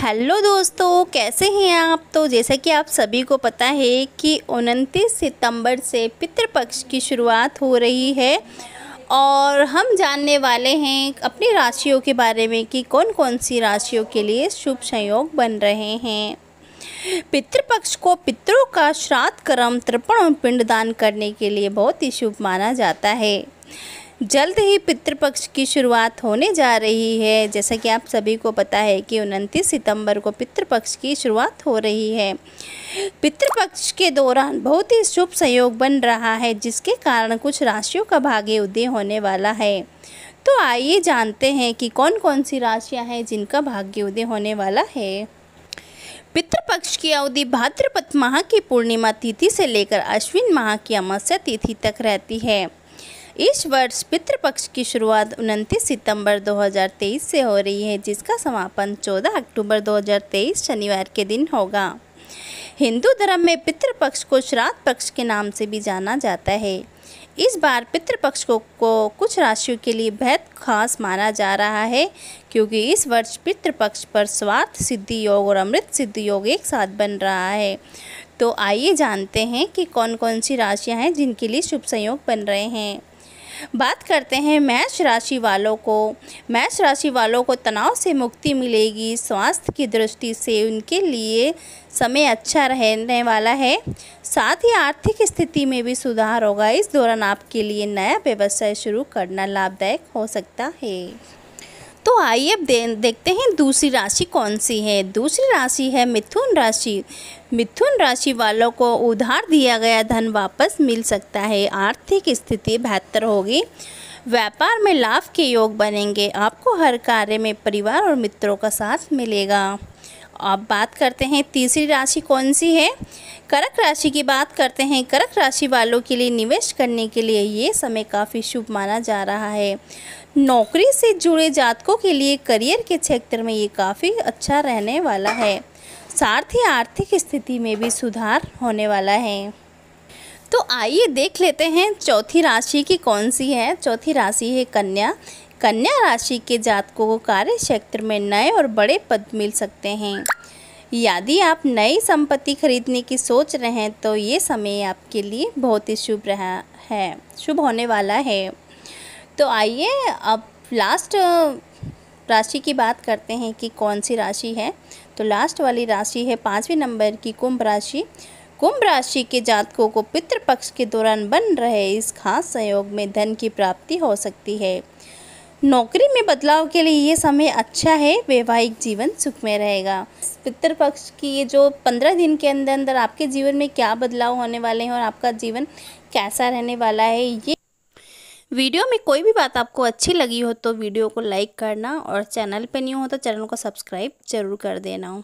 hello दोस्तों कैसे हैं आप तो जैसा कि आप सभी को पता है कि उनतीस सितंबर से पितृपक्ष की शुरुआत हो रही है और हम जानने वाले हैं अपनी राशियों के बारे में कि कौन कौन सी राशियों के लिए शुभ संयोग बन रहे हैं पितृपक्ष को पितरों का श्राद्ध कर्म तर्पण और पिंडदान करने के लिए बहुत ही शुभ माना जाता है जल्द ही पितृपक्ष की शुरुआत होने जा रही है जैसा कि आप सभी को पता है कि उनतीस सितंबर को पितृपक्ष की शुरुआत हो रही है पितृपक्ष के दौरान बहुत ही शुभ संयोग बन रहा है जिसके कारण कुछ राशियों का भाग्य उदय होने वाला है तो आइए जानते हैं कि कौन कौन सी राशियां हैं जिनका भाग्य उदय होने वाला है पितृपक्ष की अवधि भाद्रपद माह की पूर्णिमा तिथि से लेकर अश्विन माह की अमावस्या तिथि तक रहती है इस वर्ष पितृपक्ष की शुरुआत उनतीस सितंबर 2023 से हो रही है जिसका समापन 14 अक्टूबर 2023 शनिवार के दिन होगा हिंदू धर्म में पितृपक्ष को श्राद्ध पक्ष के नाम से भी जाना जाता है इस बार पितृपक्ष को, को कुछ राशियों के लिए बेहद खास माना जा रहा है क्योंकि इस वर्ष पितृपक्ष पर स्वार्थ सिद्धि योग और अमृत सिद्धि योग एक साथ बन रहा है तो आइए जानते हैं कि कौन कौन सी राशियां हैं जिनके लिए शुभ संयोग बन रहे हैं बात करते हैं मैष राशि वालों को मैष राशि वालों को तनाव से मुक्ति मिलेगी स्वास्थ्य की दृष्टि से उनके लिए समय अच्छा रहने वाला है साथ ही आर्थिक स्थिति में भी सुधार होगा इस दौरान आपके लिए नया व्यवसाय शुरू करना लाभदायक हो सकता है तो आइए अब दे, देखते हैं दूसरी राशि कौन सी है दूसरी राशि है मिथुन राशि मिथुन राशि वालों को उधार दिया गया धन वापस मिल सकता है आर्थिक स्थिति बेहतर होगी व्यापार में लाभ के योग बनेंगे आपको हर कार्य में परिवार और मित्रों का साथ मिलेगा अब बात करते हैं तीसरी राशि कौन सी है कर्क राशि की बात करते हैं कर्क राशि वालों के लिए निवेश करने के लिए ये समय काफ़ी शुभ माना जा रहा है नौकरी से जुड़े जातकों के लिए करियर के क्षेत्र में ये काफ़ी अच्छा रहने वाला है साथ ही आर्थिक स्थिति में भी सुधार होने वाला है तो आइए देख लेते हैं चौथी राशि की कौन सी है चौथी राशि है कन्या कन्या राशि के जातकों को कार्य क्षेत्र में नए और बड़े पद मिल सकते हैं यदि आप नई संपत्ति खरीदने की सोच रहे हैं तो ये समय आपके लिए बहुत ही शुभ रहा है शुभ होने वाला है तो आइए अब लास्ट राशि की बात करते हैं कि कौन सी राशि है तो लास्ट वाली राशि है पाँचवें नंबर की कुंभ राशि कुंभ राशि के जातकों को पितृपक्ष के दौरान बन रहे इस खास संयोग में धन की प्राप्ति हो सकती है नौकरी में बदलाव के लिए ये समय अच्छा है वैवाहिक जीवन सुखमय रहेगा पितर पक्ष की ये जो पंद्रह दिन के अंदर अंदर आपके जीवन में क्या बदलाव होने वाले हैं और आपका जीवन कैसा रहने वाला है ये वीडियो में कोई भी बात आपको अच्छी लगी हो तो वीडियो को लाइक करना और चैनल पर नहीं हो तो चैनल को सब्सक्राइब जरूर कर देना